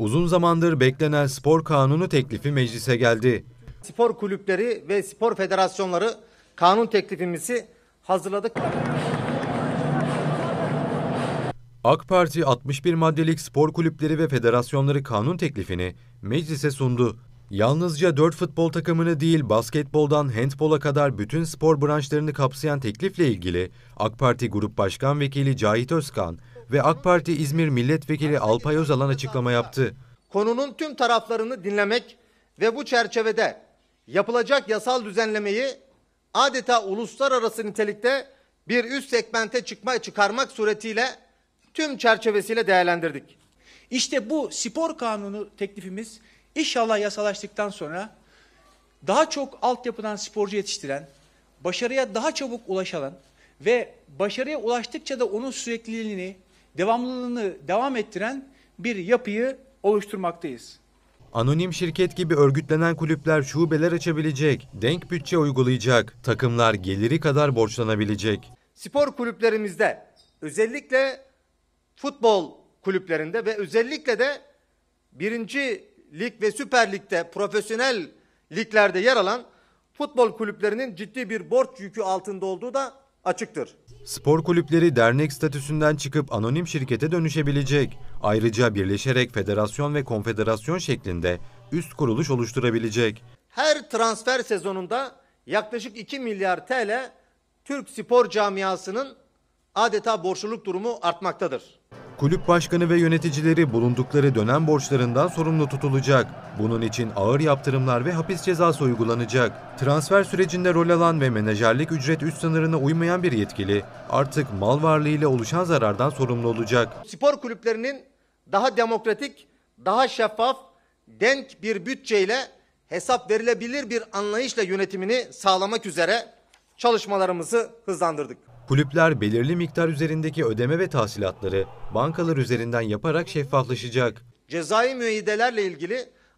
Uzun zamandır beklenen spor kanunu teklifi meclise geldi. Spor kulüpleri ve spor federasyonları kanun teklifimizi hazırladık. AK Parti 61 maddelik spor kulüpleri ve federasyonları kanun teklifini meclise sundu. Yalnızca 4 futbol takımını değil basketboldan handbola kadar bütün spor branşlarını kapsayan teklifle ilgili AK Parti Grup Başkan Vekili Cahit Özkan, ve AK Parti İzmir Milletvekili Alpay Özalan açıklama yaptı. Konunun tüm taraflarını dinlemek ve bu çerçevede yapılacak yasal düzenlemeyi adeta uluslararası nitelikte bir üst segmente çıkma çıkarmak suretiyle tüm çerçevesiyle değerlendirdik. İşte bu spor kanunu teklifimiz inşallah yasalaştıktan sonra daha çok altyapıdan sporcu yetiştiren, başarıya daha çabuk ulaşan ve başarıya ulaştıkça da onun sürekliliğini, devamlılığını devam ettiren bir yapıyı oluşturmaktayız. Anonim şirket gibi örgütlenen kulüpler şubeler açabilecek, denk bütçe uygulayacak, takımlar geliri kadar borçlanabilecek. Spor kulüplerimizde özellikle futbol kulüplerinde ve özellikle de birinci lig ve süper ligde profesyonel liglerde yer alan futbol kulüplerinin ciddi bir borç yükü altında olduğu da açıktır. Spor kulüpleri dernek statüsünden çıkıp anonim şirkete dönüşebilecek. Ayrıca birleşerek federasyon ve konfederasyon şeklinde üst kuruluş oluşturabilecek. Her transfer sezonunda yaklaşık 2 milyar TL Türk spor camiasının adeta borçluluk durumu artmaktadır kulüp başkanı ve yöneticileri bulundukları dönem borçlarından sorumlu tutulacak. Bunun için ağır yaptırımlar ve hapis cezası uygulanacak. Transfer sürecinde rol alan ve menajerlik ücret üst sınırına uymayan bir yetkili artık mal varlığıyla oluşan zarardan sorumlu olacak. Spor kulüplerinin daha demokratik, daha şeffaf, denk bir bütçeyle hesap verilebilir bir anlayışla yönetimini sağlamak üzere çalışmalarımızı hızlandırdık. Kulüpler belirli miktar üzerindeki ödeme ve tahsilatları bankalar üzerinden yaparak şeffaflaşacak. Cezai müeyyidelerle ilgili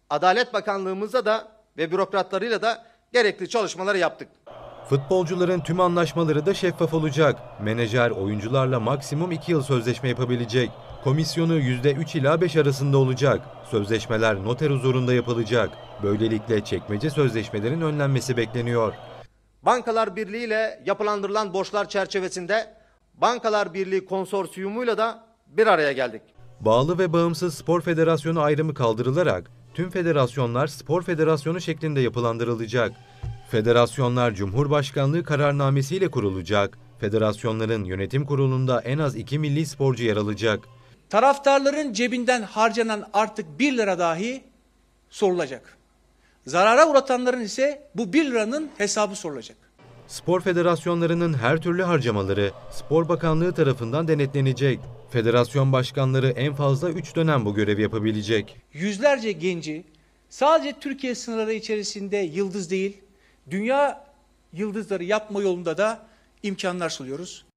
Adalet Bakanlığımızda da ve bürokratlarıyla da gerekli çalışmaları yaptık. Futbolcuların tüm anlaşmaları da şeffaf olacak. Menajer oyuncularla maksimum 2 yıl sözleşme yapabilecek. Komisyonu %3 ila 5 arasında olacak. Sözleşmeler noter huzurunda yapılacak. Böylelikle çekmece sözleşmelerin önlenmesi bekleniyor. Bankalar Birliği ile yapılandırılan borçlar çerçevesinde Bankalar Birliği konsorsiyumuyla da bir araya geldik. Bağlı ve bağımsız spor federasyonu ayrımı kaldırılarak tüm federasyonlar spor federasyonu şeklinde yapılandırılacak. Federasyonlar Cumhurbaşkanlığı kararnamesiyle kurulacak. Federasyonların yönetim kurulunda en az iki milli sporcu yer alacak. Taraftarların cebinden harcanan artık 1 lira dahi sorulacak. Zarara uğratanların ise bu 1 liranın hesabı sorulacak. Spor federasyonlarının her türlü harcamaları Spor Bakanlığı tarafından denetlenecek. Federasyon başkanları en fazla 3 dönem bu görevi yapabilecek. Yüzlerce genci sadece Türkiye sınırları içerisinde yıldız değil, dünya yıldızları yapma yolunda da imkanlar sunuyoruz.